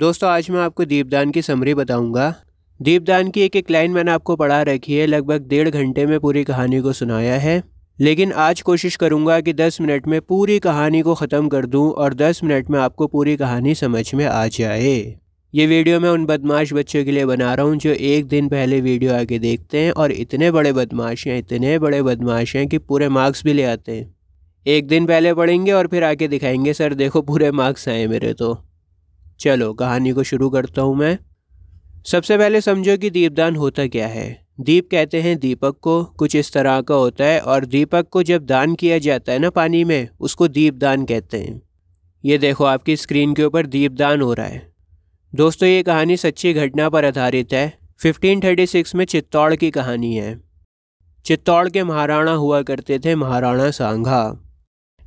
दोस्तों आज मैं आपको दीपदान की समरी बताऊंगा दीपदान की एक एक लाइन मैंने आपको पढ़ा रखी है लगभग डेढ़ घंटे में पूरी कहानी को सुनाया है लेकिन आज कोशिश करूंगा कि 10 मिनट में पूरी कहानी को ख़त्म कर दूं और 10 मिनट में आपको पूरी कहानी समझ में आ जाए ये वीडियो मैं उन बदमाश बच्चों के लिए बना रहा हूँ जो एक दिन पहले वीडियो आके देखते हैं और इतने बड़े बदमाश हैं इतने बड़े बदमाश हैं कि पूरे मार्क्स भी ले आते हैं एक दिन पहले पढ़ेंगे और फिर आके दिखाएंगे सर देखो पूरे मार्क्स आए मेरे तो चलो कहानी को शुरू करता हूँ मैं सबसे पहले समझो कि दीपदान होता क्या है दीप कहते हैं दीपक को कुछ इस तरह का होता है और दीपक को जब दान किया जाता है ना पानी में उसको दीपदान कहते हैं ये देखो आपकी स्क्रीन के ऊपर दीपदान हो रहा है दोस्तों ये कहानी सच्ची घटना पर आधारित है 1536 में चित्तौड़ की कहानी है चित्तौड़ के महाराणा हुआ करते थे महाराणा सांघा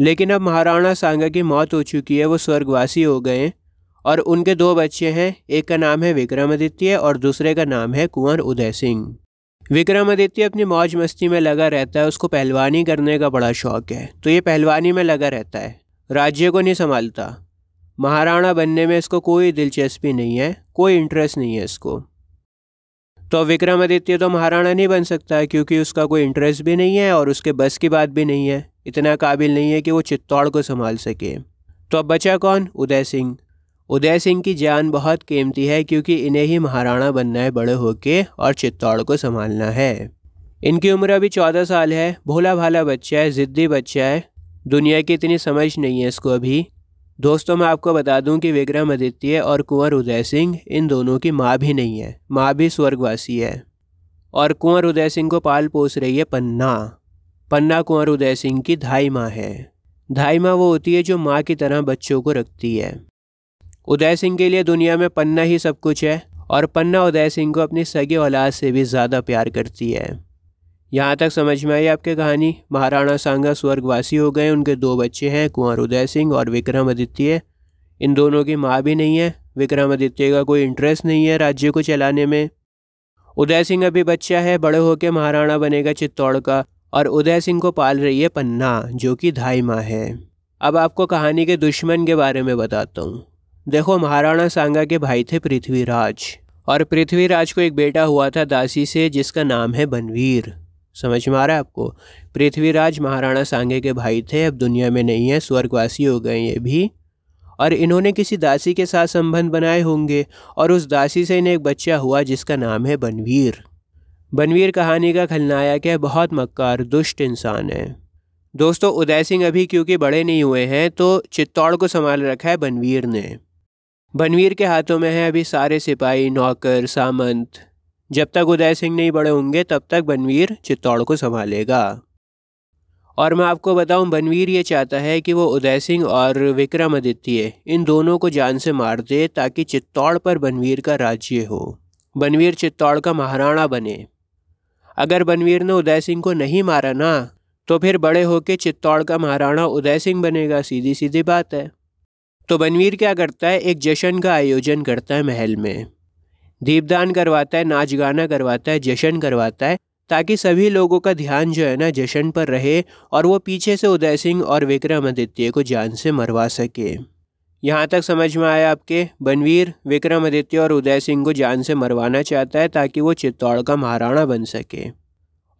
लेकिन अब महाराणा सांगा की मौत हो चुकी है वो स्वर्गवासी हो गए और उनके दो बच्चे हैं एक का नाम है विक्रमादित्य और दूसरे का नाम है कुंवर उदय सिंह विक्रमादित्य अपनी मौज मस्ती में लगा रहता है उसको पहलवानी करने का बड़ा शौक है तो ये पहलवानी में लगा रहता है राज्य को नहीं संभालता महाराणा बनने में इसको कोई दिलचस्पी नहीं है कोई इंटरेस्ट नहीं है इसको तो विक्रमादित्य तो महाराणा नहीं बन सकता क्योंकि उसका कोई इंटरेस्ट भी नहीं है और उसके बस की बात भी नहीं है इतना काबिल नहीं है कि वो चित्तौड़ को संभाल सके तो अब बचा कौन उदय सिंह उदय सिंह की जान बहुत कीमती है क्योंकि इन्हें ही महाराणा बनना है बड़े होके और चित्तौड़ को संभालना है इनकी उम्र अभी चौदह साल है भोला भाला बच्चा है ज़िद्दी बच्चा है दुनिया की इतनी समझ नहीं है इसको अभी दोस्तों मैं आपको बता दूं कि विक्रम आदित्य और कुंवर उदय सिंह इन दोनों की माँ भी नहीं है माँ भी स्वर्गवासी है और कुंवर उदय सिंह को पाल पोस रही है पन्ना पन्ना कुंवर उदय सिंह की धाई माँ है धाई माँ वो होती है जो माँ की तरह बच्चों को रखती है उदय सिंह के लिए दुनिया में पन्ना ही सब कुछ है और पन्ना उदय सिंह को अपनी सगे औलाद से भी ज़्यादा प्यार करती है यहाँ तक समझ में आई आपकी कहानी महाराणा सांगा स्वर्गवासी हो गए उनके दो बच्चे हैं कुंवर उदय सिंह और विक्रमादित्य इन दोनों की माँ भी नहीं है विक्रमादित्य का कोई इंटरेस्ट नहीं है राज्य को चलाने में उदय सिंह अभी बच्चा है बड़े होकर महाराणा बनेगा चित्तौड़ का और उदय सिंह को पाल रही है पन्ना जो कि धाई माँ है अब आपको कहानी के दुश्मन के बारे में बताता हूँ देखो महाराणा सांगा के भाई थे पृथ्वीराज और पृथ्वीराज को एक बेटा हुआ था दासी से जिसका नाम है बनवीर समझ में आ रहा है आपको पृथ्वीराज महाराणा सांगे के भाई थे अब दुनिया में नहीं है स्वर्गवासी हो गए ये भी और इन्होंने किसी दासी के साथ संबंध बनाए होंगे और उस दासी से इन्हें एक बच्चा हुआ जिसका नाम है बनवीर बनवीर कहानी का खलनायक है बहुत मक्कार दुष्ट इंसान है दोस्तों उदय सिंह अभी क्योंकि बड़े नहीं हुए हैं तो चित्तौड़ को संभाल रखा है बनवीर ने बनवीर के हाथों में है अभी सारे सिपाही नौकर सामंत जब तक उदय सिंह नहीं बड़े होंगे तब तक बनवीर चित्तौड़ को संभालेगा और मैं आपको बताऊं बनवीर ये चाहता है कि वो उदय सिंह और विक्रमादित्य इन दोनों को जान से मार दे ताकि चित्तौड़ पर बनवीर का राज्य हो बनवीर चित्तौड़ का महाराणा बने अगर बनवीर ने उदय सिंह को नहीं मारा ना तो फिर बड़े होके चित्तौड़ का महाराणा उदय सिंह बनेगा सीधी सीधी बात है तो बनवीर क्या करता है एक जश्न का आयोजन करता है महल में दीपदान करवाता है नाच गाना करवाता है जश्न करवाता है ताकि सभी लोगों का ध्यान जो है ना जश्न पर रहे और वो पीछे से उदय सिंह और विक्रमादित्य को जान से मरवा सके यहाँ तक समझ में आया आपके बनवीर विक्रमादित्य और उदय सिंह को जान से मरवाना चाहता है ताकि वो चित्तौड़ का महाराणा बन सके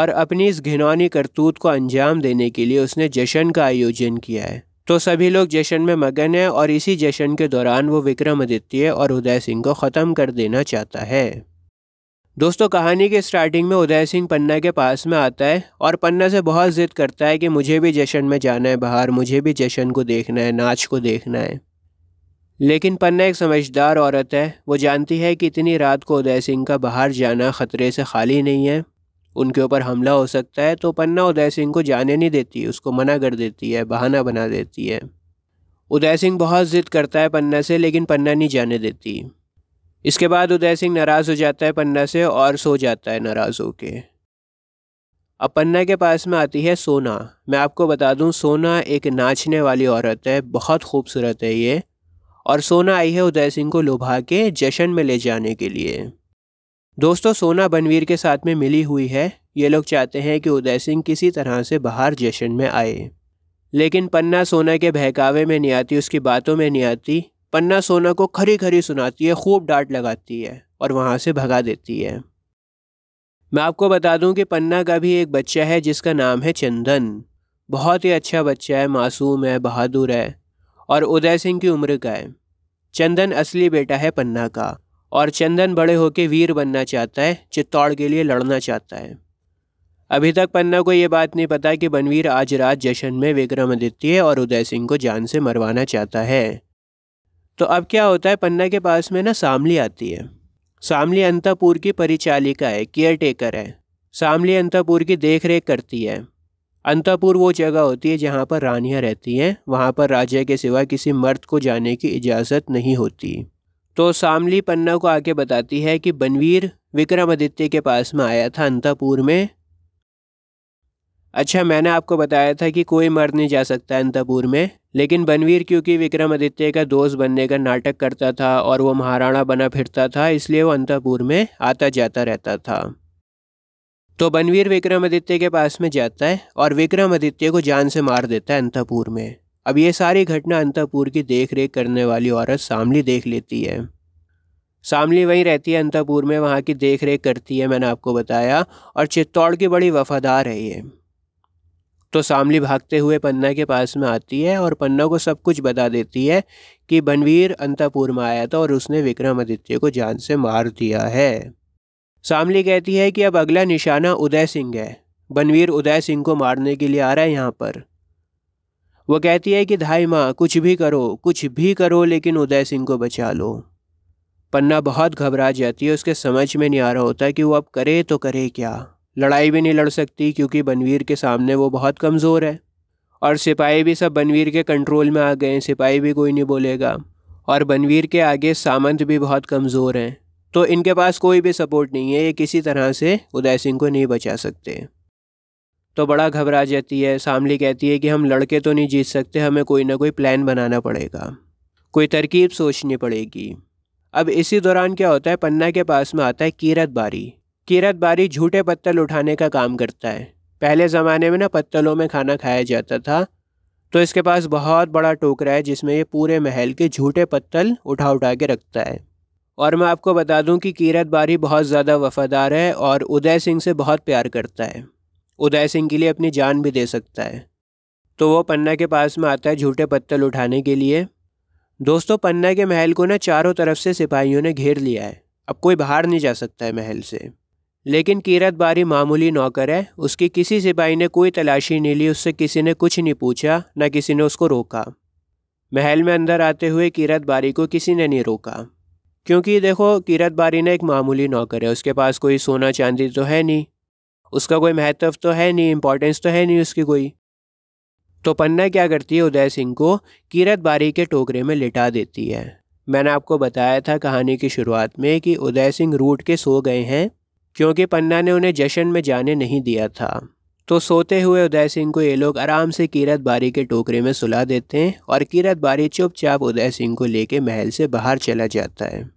और अपनी इस घिनौनी करतूत को अंजाम देने के लिए उसने जश्न का आयोजन किया है तो सभी लोग जश्न में मगन है और इसी जश्न के दौरान वो विक्रमादित्य और उदय सिंह को ख़त्म कर देना चाहता है दोस्तों कहानी के स्टार्टिंग में उदय सिंह पन्ना के पास में आता है और पन्ना से बहुत ज़िद करता है कि मुझे भी जश्न में जाना है बाहर मुझे भी जशन को देखना है नाच को देखना है लेकिन पन्ना एक समझदार औरत है वो जानती है कि इतनी रात को उदय सिंह का बाहर जाना ख़तरे से खाली नहीं है उनके ऊपर हमला हो सकता है तो पन्ना उदय सिंह को जाने नहीं देती उसको मना कर देती है बहाना बना देती है उदय सिंह बहुत ज़िद करता है पन्ना से लेकिन पन्ना नहीं जाने देती इसके बाद उदय सिंह नाराज़ हो जाता है पन्ना से और सो जाता है नाराज़ होके अब पन्ना के पास में आती है सोना मैं आपको बता दूं सोना एक नाचने वाली औरत है बहुत खूबसूरत है ये और सोना आई है उदय सिंह को लुभा के जश्न में ले जाने के लिए दोस्तों सोना बनवीर के साथ में मिली हुई है ये लोग चाहते हैं कि उदय सिंह किसी तरह से बाहर जश्न में आए लेकिन पन्ना सोना के बहकावे में नहीं आती उसकी बातों में नहीं आती पन्ना सोना को खरी खरी सुनाती है खूब डांट लगाती है और वहाँ से भगा देती है मैं आपको बता दूं कि पन्ना का भी एक बच्चा है जिसका नाम है चंदन बहुत ही अच्छा बच्चा है मासूम है बहादुर है और उदय सिंह की उम्र का है चंदन असली बेटा है पन्ना का और चंदन बड़े होकर वीर बनना चाहता है चित्तौड़ के लिए लड़ना चाहता है अभी तक पन्ना को ये बात नहीं पता कि बनवीर आज रात जश्न में विक्रमादित्य और उदय सिंह को जान से मरवाना चाहता है तो अब क्या होता है पन्ना के पास में ना सामली आती है सामली अंतापुर की परिचालिका है केयर टेकर है सामली अंतापुर की देख रेख करती है अंतापुर वो जगह होती है जहाँ पर रानियाँ रहती हैं वहाँ पर राजा के सिवा किसी मर्द को जाने की इजाज़त नहीं होती तो सामली पन्ना को आके बताती है कि बनवीर विक्रमादित्य के पास में आया था अंतापुर में अच्छा मैंने आपको बताया था कि कोई मर्द नहीं जा सकता अंतापुर में लेकिन बनवीर क्योंकि विक्रमादित्य का दोस्त बनने का नाटक करता था और वो महाराणा बना फिरता था इसलिए वो अंतापुर में आता जाता रहता था तो बनवीर विक्रमादित्य के पास में जाता है और विक्रमादित्य को जान से मार देता है अंतापुर में अब ये सारी घटना अंतापुर की देख रेख करने वाली औरत सामली देख लेती है सामली वहीं रहती है अंतापुर में वहाँ की देख रेख करती है मैंने आपको बताया और चित्तौड़ की बड़ी वफादार है ये तो सामली भागते हुए पन्ना के पास में आती है और पन्ना को सब कुछ बता देती है कि बनवीर अंतापुर में आया था और उसने विक्रमादित्य को जान से मार दिया है सामली कहती है कि अब अगला निशाना उदय सिंह है बनवीर उदय सिंह को मारने के लिए आ रहा है यहाँ पर वो कहती है कि धाई माँ कुछ भी करो कुछ भी करो लेकिन उदय सिंह को बचा लो पन्ना बहुत घबरा जाती है उसके समझ में नहीं आ रहा होता कि वो अब करे तो करे क्या लड़ाई भी नहीं लड़ सकती क्योंकि बनवीर के सामने वो बहुत कमज़ोर है और सिपाही भी सब बनवीर के कंट्रोल में आ गए हैं सिपाही भी कोई नहीं बोलेगा और बनवीर के आगे सामंत भी बहुत कमज़ोर हैं तो इनके पास कोई भी सपोर्ट नहीं है ये किसी तरह से उदय सिंह को नहीं बचा सकते तो बड़ा घबरा जाती है सामली कहती है कि हम लड़के तो नहीं जीत सकते हमें कोई ना कोई प्लान बनाना पड़ेगा कोई तरकीब सोचनी पड़ेगी अब इसी दौरान क्या होता है पन्ना के पास में आता है कीरत बारी कीरत बारी झूठे पत्तल उठाने का काम करता है पहले ज़माने में ना पत्तलों में खाना खाया जाता था तो इसके पास बहुत बड़ा टोकरा है जिसमें ये पूरे महल के झूठे पत्तल उठा उठा के रखता है और मैं आपको बता दूं कि कीरत बारी बहुत ज़्यादा वफादार है और उदय सिंह से बहुत प्यार करता है उदय सिंह के लिए अपनी जान भी दे सकता है तो वो पन्ना के पास में आता है झूठे पत्तल उठाने के लिए दोस्तों पन्ना के महल को ना चारों तरफ से सिपाहियों ने घेर लिया है अब कोई बाहर नहीं जा सकता है महल से लेकिन कीरत बारी मामूली नौकर है उसकी किसी सिपाही ने कोई तलाशी नहीं ली उससे किसी ने कुछ नहीं पूछा ना किसी ने उसको रोका महल में अंदर आते हुए कीरत बारी को किसी ने नहीं रोका क्योंकि देखो कीरत बारी ना एक मामूली नौकर है उसके पास कोई सोना चांदी तो है नहीं उसका कोई महत्व तो है नहीं इम्पोर्टेंस तो है नहीं उसकी कोई तो पन्ना क्या करती है उदय सिंह को कीरत बारी के टोकरे में लिटा देती है मैंने आपको बताया था कहानी की शुरुआत में कि उदय सिंह रूट के सो गए हैं क्योंकि पन्ना ने उन्हें जश्न में जाने नहीं दिया था तो सोते हुए उदय सिंह को ये लोग आराम से कीरत बारी के टोकरे में सुला देते हैं और कीरत बारी चुपचाप उदय सिंह को लेके महल से बाहर चला जाता है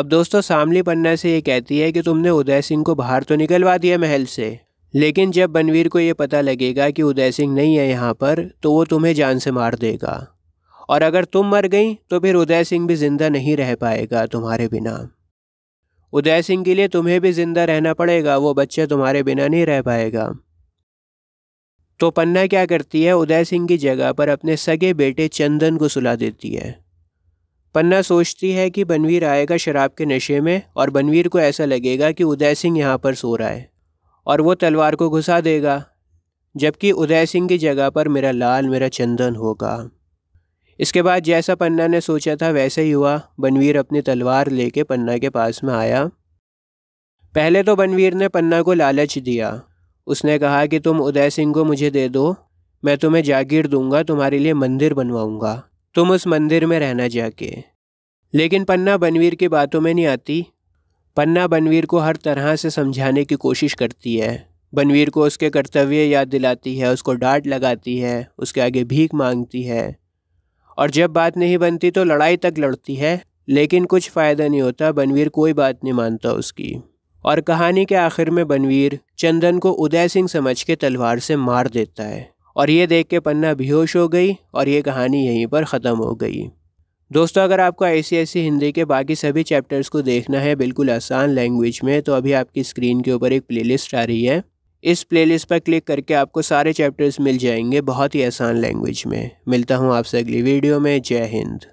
अब दोस्तों शामली पन्ना से ये कहती है कि तुमने उदय सिंह को बाहर तो निकलवा दिया महल से लेकिन जब बनवीर को ये पता लगेगा कि उदय सिंह नहीं है यहाँ पर तो वो तुम्हें जान से मार देगा और अगर तुम मर गई तो फिर उदय सिंह भी ज़िंदा नहीं रह पाएगा तुम्हारे बिना उदय सिंह के लिए तुम्हें भी ज़िंदा रहना पड़ेगा वो बच्चा तुम्हारे बिना नहीं रह पाएगा तो पन्ना क्या करती है उदय सिंह की जगह पर अपने सगे बेटे चंदन को सुला देती है पन्ना सोचती है कि बनवीर आएगा शराब के नशे में और बनवीर को ऐसा लगेगा कि उदय सिंह यहाँ पर सो रहा है और वो तलवार को घुसा देगा जबकि उदय सिंह की जगह पर मेरा लाल मेरा चंदन होगा इसके बाद जैसा पन्ना ने सोचा था वैसे ही हुआ बनवीर अपनी तलवार लेके पन्ना के पास में आया पहले तो बनवीर ने पन्ना को लालच दिया उसने कहा कि तुम उदय सिंह को मुझे दे दो मैं तुम्हें जागीर दूंगा तुम्हारे लिए मंदिर बनवाऊंगा तुम उस मंदिर में रहना जाके लेकिन पन्ना बनवीर की बातों में नहीं आती पन्ना बनवीर को हर तरह से समझाने की कोशिश करती है बनवीर को उसके कर्तव्य याद दिलाती है उसको डांट लगाती है उसके आगे भीख मांगती है और जब बात नहीं बनती तो लड़ाई तक लड़ती है लेकिन कुछ फ़ायदा नहीं होता बनवीर कोई बात नहीं मानता उसकी और कहानी के आखिर में बनवीर चंदन को उदय सिंह समझ के तलवार से मार देता है और ये देख के पन्ना बेहोश हो गई और ये कहानी यहीं पर ख़त्म हो गई दोस्तों अगर आपको ऐसी ऐसी हिंदी के बाकी सभी चैप्टर्स को देखना है बिल्कुल आसान लैंग्वेज में तो अभी आपकी स्क्रीन के ऊपर एक प्लेलिस्ट आ रही है इस प्लेलिस्ट पर क्लिक करके आपको सारे चैप्टर्स मिल जाएंगे बहुत ही आसान लैंग्वेज में मिलता हूँ आपसे अगली वीडियो में जय हिंद